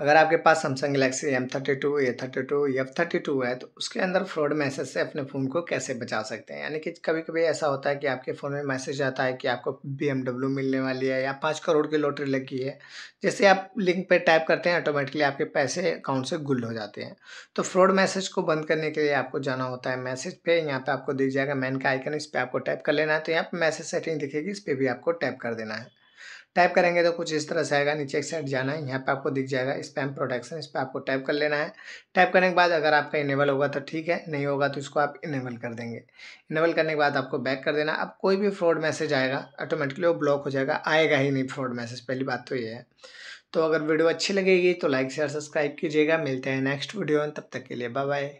अगर आपके पास Samsung Galaxy M thirty two A thirty two F thirty two है तो उसके अंदर फ्रॉड मैसेज से अपने फ़ोन को कैसे बचा सकते हैं यानी कि कभी कभी ऐसा होता है कि आपके फ़ोन में मैसेज आता है कि आपको बी मिलने वाली है या पाँच करोड़ की लॉटरी लगी है जैसे आप लिंक पर टाइप करते हैं ऑटोमेटिकली आपके पैसे अकाउंट से गुल हो जाते हैं तो फ्रॉड मैसेज को बंद करने के लिए आपको जाना होता है मैसेज पर यहाँ पर आपको दिख जाएगा मैन का आइकन इस पर आपको टाइप कर लेना है तो यहाँ पर मैसेज सेटिंग दिखेगी इस पर भी आपको टैप कर देना है टाइप करेंगे तो कुछ इस तरह से आएगा नीचे एक साइड जाना है यहाँ पे आपको दिख जाएगा स्पैम प्रोटेक्शन इस पर आपको टाइप कर लेना है टाइप करने के बाद अगर आपका इनेबल होगा तो ठीक है नहीं होगा तो इसको आप इनेबल कर देंगे इनेबल करने के बाद आपको बैक कर देना अब कोई भी फ्रॉड मैसेज आएगा ऑटोमेटिकली वो ब्लॉक हो जाएगा आएगा ही नहीं फ्रॉड मैसेज पहली बात तो ये है तो अगर वीडियो अच्छी लगेगी तो लाइक शेयर सब्सक्राइब कीजिएगा मिलते हैं नेक्स्ट वीडियो में तब तक के लिए बाय बाय